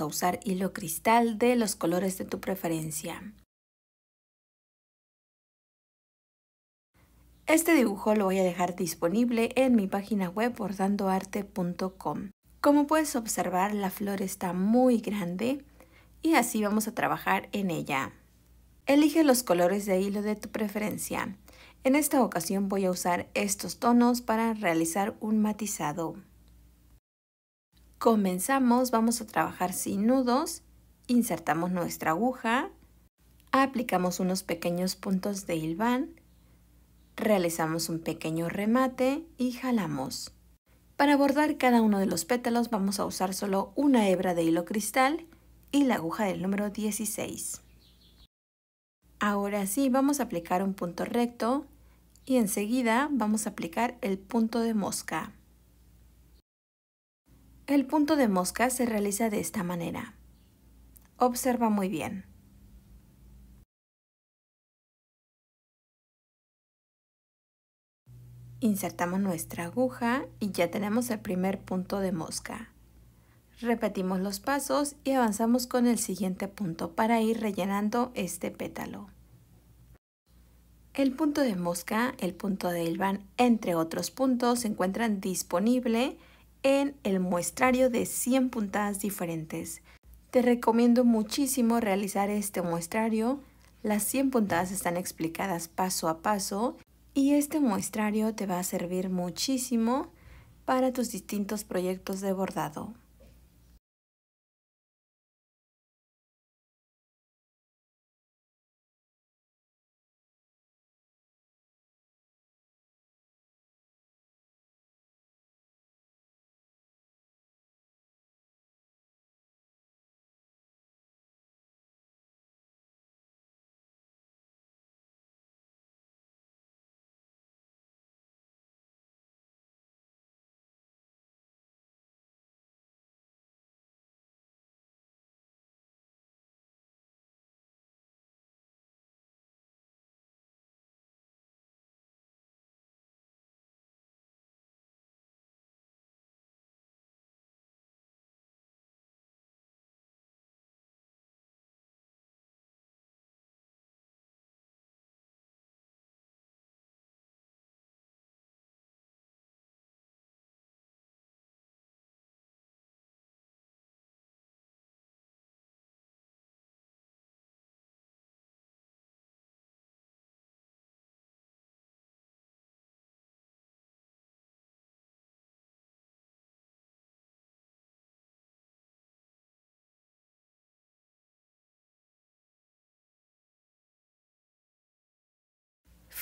a usar hilo cristal de los colores de tu preferencia. Este dibujo lo voy a dejar disponible en mi página web bordandoarte.com. Como puedes observar, la flor está muy grande y así vamos a trabajar en ella. Elige los colores de hilo de tu preferencia. En esta ocasión voy a usar estos tonos para realizar un matizado. Comenzamos, vamos a trabajar sin nudos, insertamos nuestra aguja, aplicamos unos pequeños puntos de hilván, realizamos un pequeño remate y jalamos. Para bordar cada uno de los pétalos vamos a usar solo una hebra de hilo cristal y la aguja del número 16. Ahora sí vamos a aplicar un punto recto y enseguida vamos a aplicar el punto de mosca. El punto de mosca se realiza de esta manera. Observa muy bien. Insertamos nuestra aguja y ya tenemos el primer punto de mosca. Repetimos los pasos y avanzamos con el siguiente punto para ir rellenando este pétalo. El punto de mosca, el punto de hilvan, entre otros puntos, se encuentran disponible en el muestrario de 100 puntadas diferentes. Te recomiendo muchísimo realizar este muestrario. Las 100 puntadas están explicadas paso a paso y este muestrario te va a servir muchísimo para tus distintos proyectos de bordado.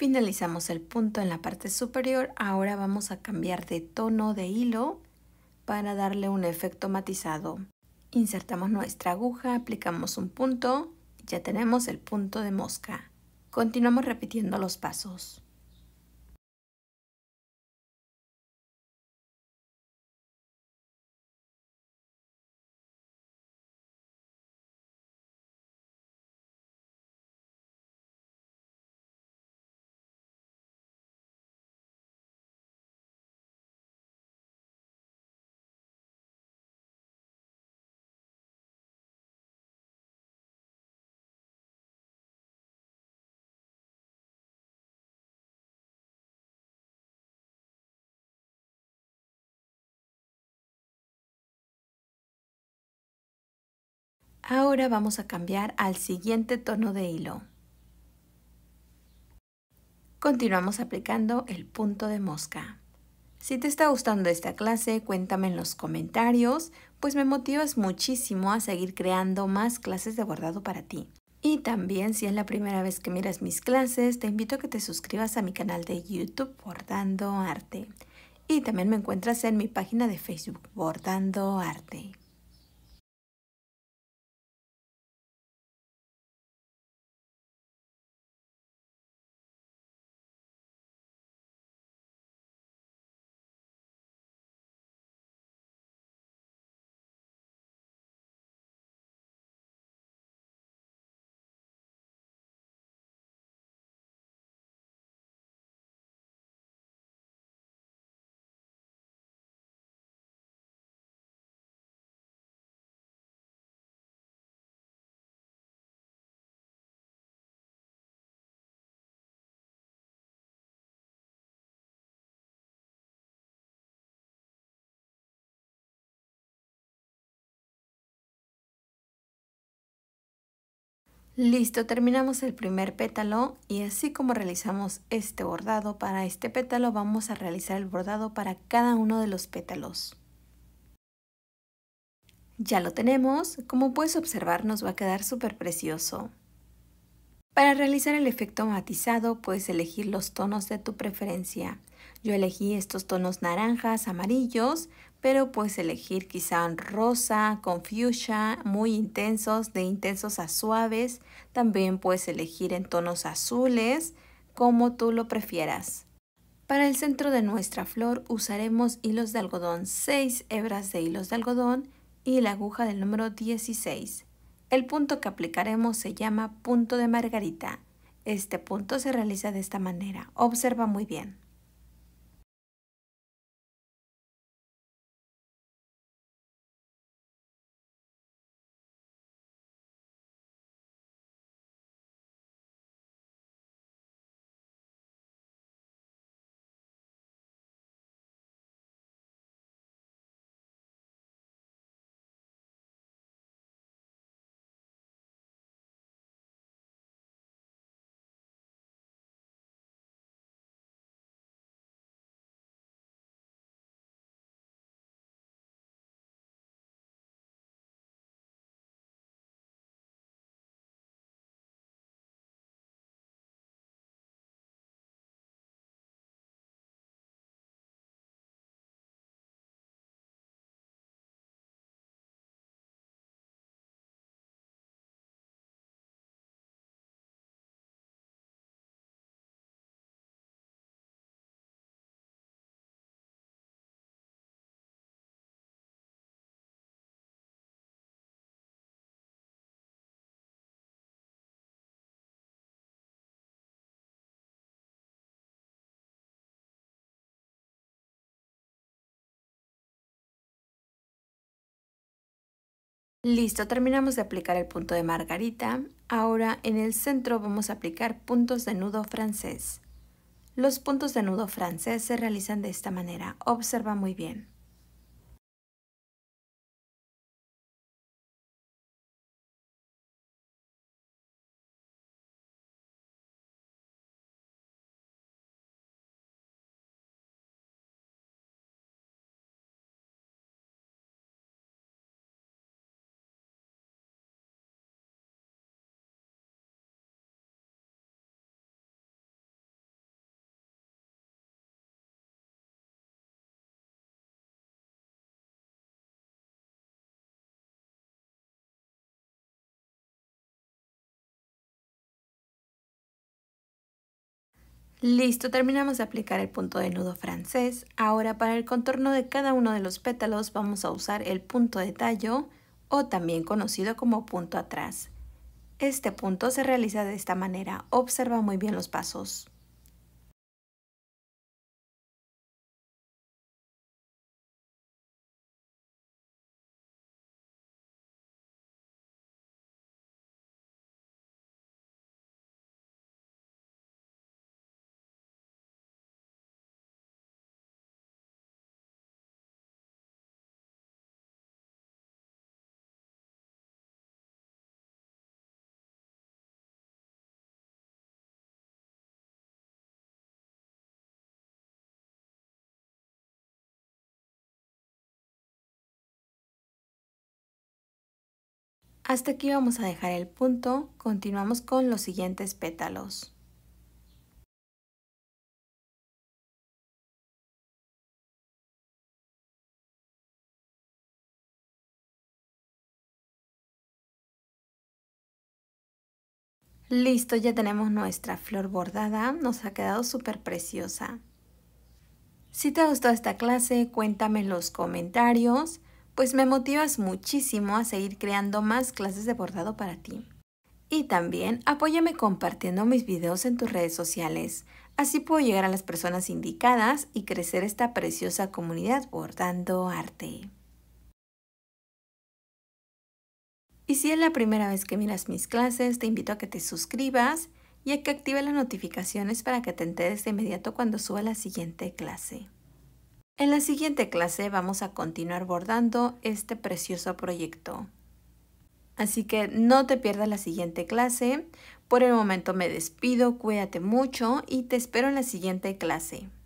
Finalizamos el punto en la parte superior. Ahora vamos a cambiar de tono de hilo para darle un efecto matizado. Insertamos nuestra aguja, aplicamos un punto, ya tenemos el punto de mosca. Continuamos repitiendo los pasos. Ahora vamos a cambiar al siguiente tono de hilo. Continuamos aplicando el punto de mosca. Si te está gustando esta clase, cuéntame en los comentarios, pues me motivas muchísimo a seguir creando más clases de bordado para ti. Y también, si es la primera vez que miras mis clases, te invito a que te suscribas a mi canal de YouTube Bordando Arte. Y también me encuentras en mi página de Facebook Bordando Arte. Listo, terminamos el primer pétalo y así como realizamos este bordado para este pétalo, vamos a realizar el bordado para cada uno de los pétalos. Ya lo tenemos, como puedes observar nos va a quedar súper precioso. Para realizar el efecto matizado puedes elegir los tonos de tu preferencia. Yo elegí estos tonos naranjas, amarillos, pero puedes elegir quizá rosa, con muy intensos, de intensos a suaves. También puedes elegir en tonos azules, como tú lo prefieras. Para el centro de nuestra flor usaremos hilos de algodón, 6 hebras de hilos de algodón y la aguja del número 16. El punto que aplicaremos se llama punto de margarita. Este punto se realiza de esta manera. Observa muy bien. Listo, terminamos de aplicar el punto de margarita. Ahora en el centro vamos a aplicar puntos de nudo francés. Los puntos de nudo francés se realizan de esta manera. Observa muy bien. Listo, terminamos de aplicar el punto de nudo francés. Ahora para el contorno de cada uno de los pétalos vamos a usar el punto de tallo o también conocido como punto atrás. Este punto se realiza de esta manera. Observa muy bien los pasos. Hasta aquí vamos a dejar el punto, continuamos con los siguientes pétalos. Listo, ya tenemos nuestra flor bordada, nos ha quedado súper preciosa. Si te gustó esta clase, cuéntame en los comentarios pues me motivas muchísimo a seguir creando más clases de bordado para ti. Y también apóyame compartiendo mis videos en tus redes sociales. Así puedo llegar a las personas indicadas y crecer esta preciosa comunidad bordando arte. Y si es la primera vez que miras mis clases, te invito a que te suscribas y a que active las notificaciones para que te enteres de inmediato cuando suba la siguiente clase. En la siguiente clase vamos a continuar bordando este precioso proyecto. Así que no te pierdas la siguiente clase. Por el momento me despido, cuídate mucho y te espero en la siguiente clase.